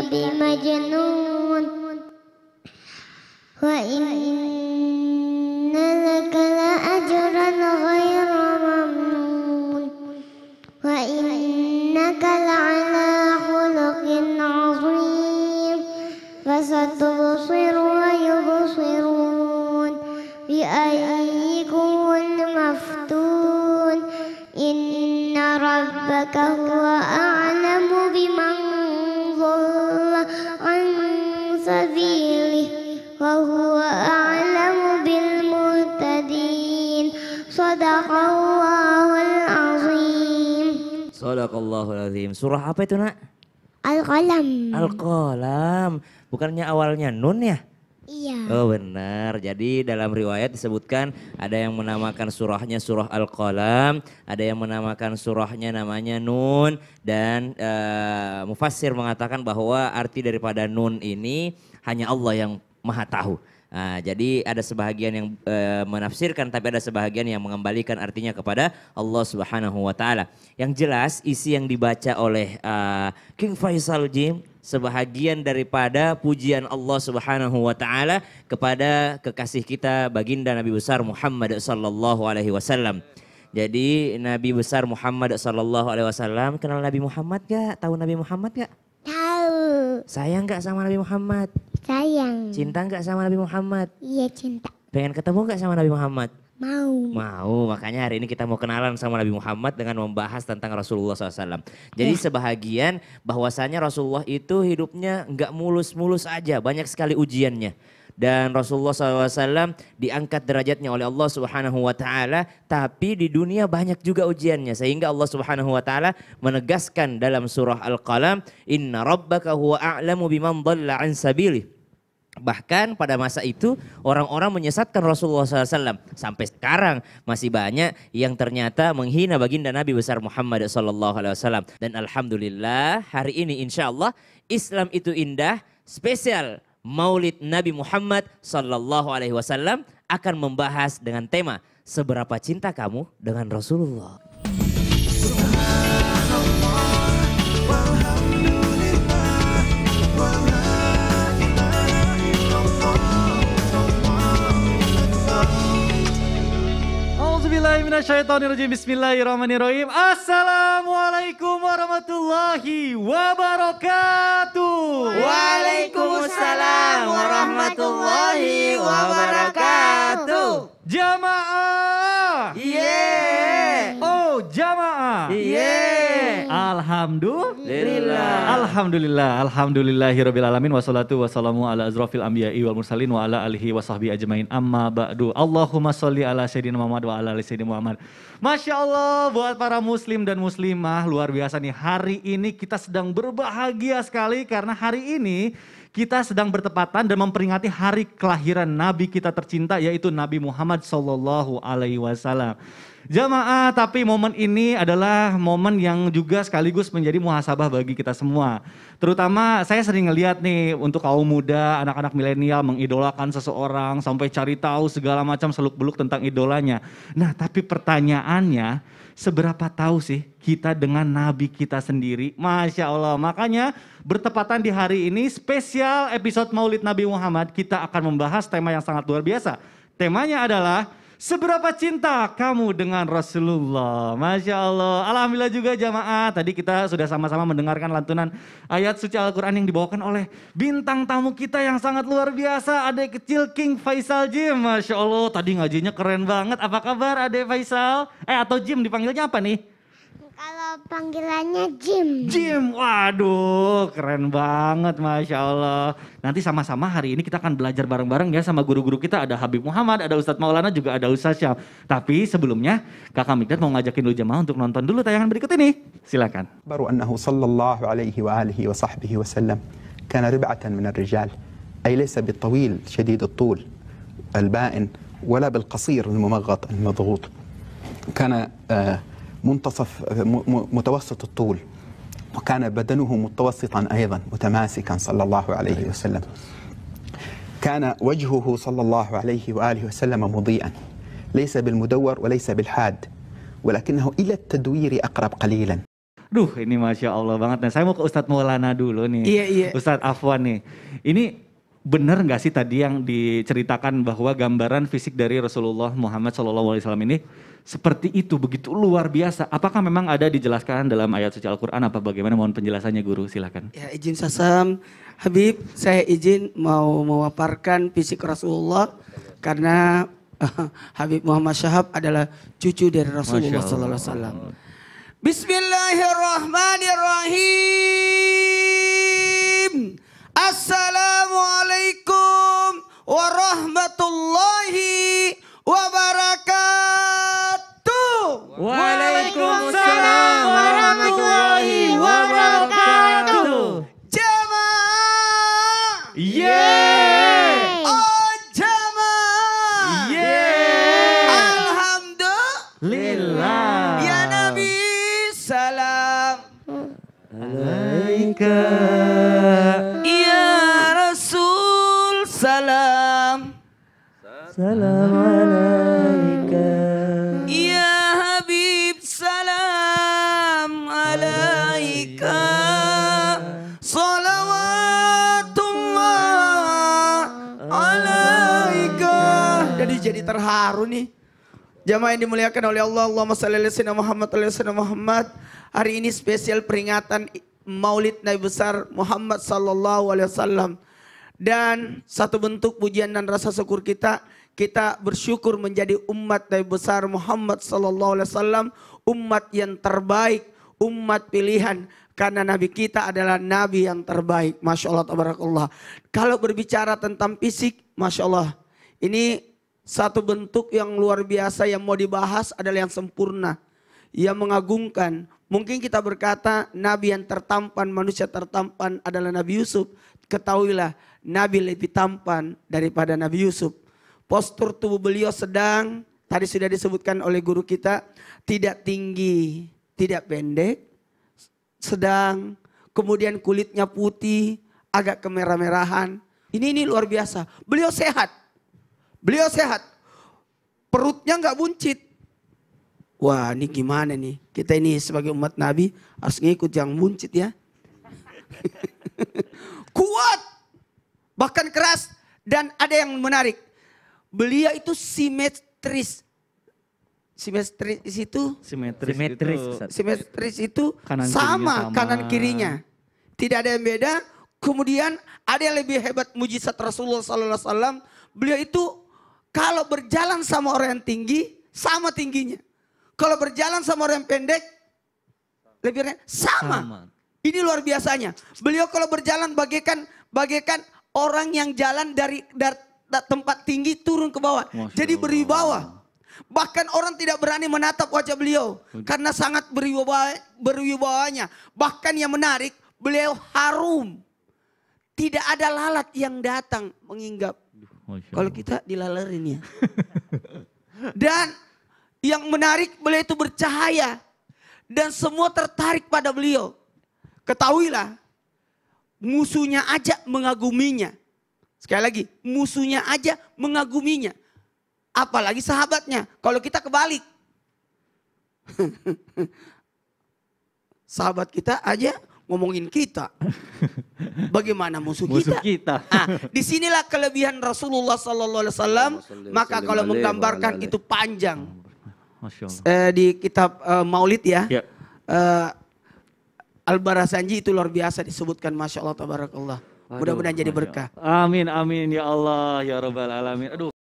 بمجنون وإن لك لأجرا غير ممنون وإنك لعلى خلق عظيم فستبصر سبيله وهو أعلم بالمهتدين صدق الله العظيم صدق الله العظيم Surah apa itu nak? Al-Qalam Al-Qalam Bukannya awalnya nun ya? Iya. Oh benar. Jadi dalam riwayat disebutkan ada yang menamakan surahnya surah Al-Qalam, ada yang menamakan surahnya namanya Nun dan uh, mufassir mengatakan bahwa arti daripada Nun ini hanya Allah yang Maha Tahu. Nah, jadi ada sebahagian yang e, menafsirkan tapi ada sebahagian yang mengembalikan artinya kepada Allah Subhanahu wa taala. Yang jelas isi yang dibaca oleh e, King Faisal Jim sebahagian daripada pujian Allah Subhanahu wa taala kepada kekasih kita baginda Nabi besar Muhammad sallallahu alaihi wasallam. Jadi Nabi besar Muhammad sallallahu alaihi wasallam kenal Nabi Muhammad gak? Tahu Nabi Muhammad gak? Tahu. Sayang gak sama Nabi Muhammad? Sayang. Cinta gak sama Nabi Muhammad? Iya cinta. Pengen ketemu gak sama Nabi Muhammad? Mau. Mau, makanya hari ini kita mau kenalan sama Nabi Muhammad dengan membahas tentang Rasulullah SAW. Jadi ya. sebahagian bahwasanya Rasulullah itu hidupnya nggak mulus-mulus aja, banyak sekali ujiannya. Dan Rasulullah SAW diangkat derajatnya oleh Allah Subhanahu wa Ta'ala, tapi di dunia banyak juga ujiannya, sehingga Allah Subhanahu wa Ta'ala menegaskan dalam Surah Al-Qalam, "Inna rabbaka huwa a'lamu biman dhalla an sabili." Bahkan pada masa itu orang-orang menyesatkan Rasulullah SAW. Sampai sekarang masih banyak yang ternyata menghina baginda Nabi besar Muhammad SAW. Dan Alhamdulillah hari ini insya Allah Islam itu indah spesial Maulid Nabi Muhammad Sallallahu Alaihi Wasallam akan membahas dengan tema seberapa cinta kamu dengan Rasulullah. billahi minasyaitonirrajim. Bismillahirrahmanirrahim. Assalamualaikum warahmatullahi wabarakatuh. Waalaikumsalam warahmatullahi wabarakatuh. Jamaah. Iya. Yeah. Oh, jamaah. Yeah. Alhamdulillah. Alhamdulillah. Alhamdulillahirabbil alamin wassalatu wassalamu ala azrafil anbiya'i wal mursalin wa ala alihi washabbi ajmain. Amma ba'du. Allahumma sholli ala sayyidina Muhammad wa ala ali sayyidina Muhammad. Masya Allah buat para muslim dan muslimah luar biasa nih. Hari ini kita sedang berbahagia sekali karena hari ini kita sedang bertepatan dan memperingati hari kelahiran nabi kita tercinta yaitu Nabi Muhammad sallallahu alaihi wasallam. Jamaah, tapi momen ini adalah momen yang juga sekaligus menjadi muhasabah bagi kita semua. Terutama saya sering ngeliat nih untuk kaum muda, anak-anak milenial mengidolakan seseorang sampai cari tahu segala macam seluk-beluk tentang idolanya. Nah, tapi pertanyaannya, seberapa tahu sih kita dengan nabi kita sendiri? Masya Allah. Makanya bertepatan di hari ini spesial episode Maulid Nabi Muhammad kita akan membahas tema yang sangat luar biasa. Temanya adalah Seberapa cinta kamu dengan Rasulullah? Masya Allah. Alhamdulillah juga jamaah. Tadi kita sudah sama-sama mendengarkan lantunan ayat suci Al-Quran yang dibawakan oleh bintang tamu kita yang sangat luar biasa. Adik kecil King Faisal Jim. Masya Allah. Tadi ngajinya keren banget. Apa kabar Ade Faisal? Eh atau Jim dipanggilnya apa nih? panggilannya Jim. Jim, waduh keren banget Masya Allah. Nanti sama-sama hari ini kita akan belajar bareng-bareng ya sama guru-guru kita. Ada Habib Muhammad, ada Ustadz Maulana, juga ada Ustadz Syam. Tapi sebelumnya Kakak Mikdad mau ngajakin dulu jemaah untuk nonton dulu tayangan berikut ini. Silakan. Baru annahu sallallahu alaihi wa alihi wa sahbihi wa sallam. Kana riba'atan minar rijal أي al bain, wala bil-qasir, al بالقصير al-madhut. Kana... Uh, منتصف متوسط الطول وكان بدنه متوسطا ايضا متماسكا صلى الله عليه وسلم كان وجهه صلى الله عليه واله وسلم مضيئا ليس بالمدور وليس بالحاد ولكنه الى التدوير اقرب قليلا Duh ini Masya Allah banget nih. Saya mau ke Ustadz Maulana dulu nih. Iya, iya. Ustadz Afwan nih. Ini benar gak sih tadi yang diceritakan bahwa gambaran fisik dari Rasulullah Muhammad SAW ini seperti itu begitu luar biasa. Apakah memang ada dijelaskan dalam ayat suci Al-Qur'an apa bagaimana mohon penjelasannya guru silakan. Ya izin Sasam Habib saya izin mau mewaparkan fisik Rasulullah karena uh, Habib Muhammad Syahab adalah cucu dari Rasulullah sallallahu alaihi wasallam. Bismillahirrahmanirrahim. Assalamualaikum warahmatullahi alaika ya Rasul salam salam alaika ya Habib salam alaika salawatullah alaika jadi jadi terharu nih Jamaah yang dimuliakan oleh Allah, Allahumma salli ala Muhammad, ala Muhammad. Hari ini spesial peringatan Maulid Nabi besar Muhammad sallallahu alaihi wasallam. Dan satu bentuk pujian dan rasa syukur kita, kita bersyukur menjadi umat Nabi besar Muhammad sallallahu alaihi wasallam, umat yang terbaik, umat pilihan karena nabi kita adalah nabi yang terbaik. Masya Allah, tabarakallah. Kalau berbicara tentang fisik, Masya Allah. Ini satu bentuk yang luar biasa yang mau dibahas adalah yang sempurna. Ia mengagungkan. Mungkin kita berkata nabi yang tertampan, manusia tertampan adalah Nabi Yusuf. Ketahuilah nabi lebih tampan daripada Nabi Yusuf. Postur tubuh beliau sedang, tadi sudah disebutkan oleh guru kita, tidak tinggi, tidak pendek, sedang, kemudian kulitnya putih, agak kemerah-merahan. Ini ini luar biasa. Beliau sehat. Beliau sehat. Perutnya nggak buncit. Wah ini gimana nih? Kita ini sebagai umat Nabi harus ngikut yang muncit ya. Kuat. Bahkan keras. Dan ada yang menarik. Beliau itu simetris. Simetris itu? Simetris, simetris itu, simetris itu kanan sama, sama kanan kirinya. Tidak ada yang beda. Kemudian ada yang lebih hebat mujizat Rasulullah SAW. Beliau itu kalau berjalan sama orang yang tinggi, sama tingginya. Kalau berjalan sama orang yang pendek, lebih rendah. Sama. sama. Ini luar biasanya. Beliau kalau berjalan bagaikan bagaikan orang yang jalan dari, dari tempat tinggi turun ke bawah. Masya Jadi beribawa. Bahkan orang tidak berani menatap wajah beliau karena sangat beribawa, berwibawanya. Bahkan yang menarik, beliau harum. Tidak ada lalat yang datang menginggap. Kalau kita dilalerin ya. Dan yang menarik beliau itu bercahaya. Dan semua tertarik pada beliau. Ketahuilah musuhnya aja mengaguminya. Sekali lagi, musuhnya aja mengaguminya. Apalagi sahabatnya. Kalau kita kebalik. Sahabat kita aja ngomongin kita. Bagaimana musuh, musuh kita? kita. Nah, disinilah kelebihan Rasulullah Sallallahu Alaihi Wasallam. Maka kalau menggambarkan itu panjang. Masya Uh, eh, di kitab uh, Maulid ya. ya. Uh, Al-Barasanji itu luar biasa disebutkan Masya Allah Tabarakallah. Mudah-mudahan jadi berkah. Amin, amin ya Allah ya Rabbal Alamin. Aduh.